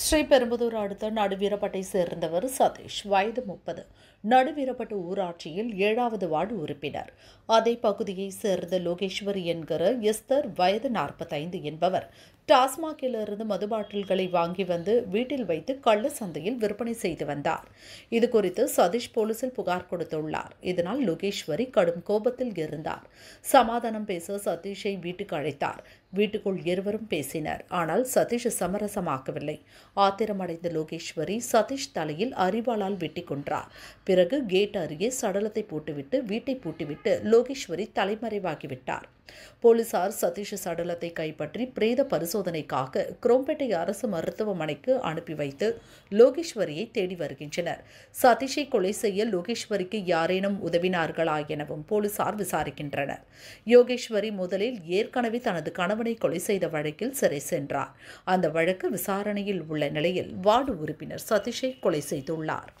ஸ்ரீபெரும்புதூர் அடுத்த நடுவீரப்பட்டை சேர்ந்தவர் சதீஷ் வயது முப்பது நடுவீரப்பட்டு ஊராட்சியில் ஏழாவது வார்டு உறுப்பினர் அதே பகுதியை சேர்ந்த லோகேஸ்வர் என்கிற எஸ்தர் வயது நாற்பத்தைந்து என்பவர் டாஸ்மாகிலிருந்து மது பாட்டில்களை வாங்கி வந்து வீட்டில் வைத்து கள்ள சந்தையில் விற்பனை செய்து வந்தார் இது குறித்து சதீஷ் போலீசில் புகார் கொடுத்துள்ளார் இதனால் லோகேஸ்வரி கடும் கோபத்தில் இருந்தார் சமாதானம் பேச சதீஷை வீட்டுக்கு அழைத்தார் வீட்டுக்குள் இருவரும் பேசினர் ஆனால் சதீஷ் சமரசமாக்கவில்லை ஆத்திரமடைந்த லோகேஸ்வரி சதீஷ் தலையில் அரிவாளால் வெட்டி கொன்றார் பிறகு கேட் அருகே சடலத்தை போட்டுவிட்டு வீட்டை பூட்டிவிட்டு லோகேஸ்வரி தலைமறைவாகிவிட்டார் போலீசார் சதீஷ் சடலத்தை கைப்பற்றி பிரேத பரிசோதனைக்காக குரோம்பேட்டை அரசு மருத்துவமனைக்கு அனுப்பி வைத்து லோகேஸ்வரியை தேடி வருகின்றனர் சதீஷை கொலை செய்ய லோகேஸ்வரிக்கு யாரேனும் உதவினார்களா எனவும் போலீசார் விசாரிக்கின்றனர் யோகேஸ்வரி முதலில் ஏற்கனவே தனது கணவனை கொலை செய்த வழக்கில் சிறை சென்றார் அந்த வழக்கு விசாரணையில் உள்ள நிலையில் வார்டு உறுப்பினர் சதீஷை கொலை செய்துள்ளார்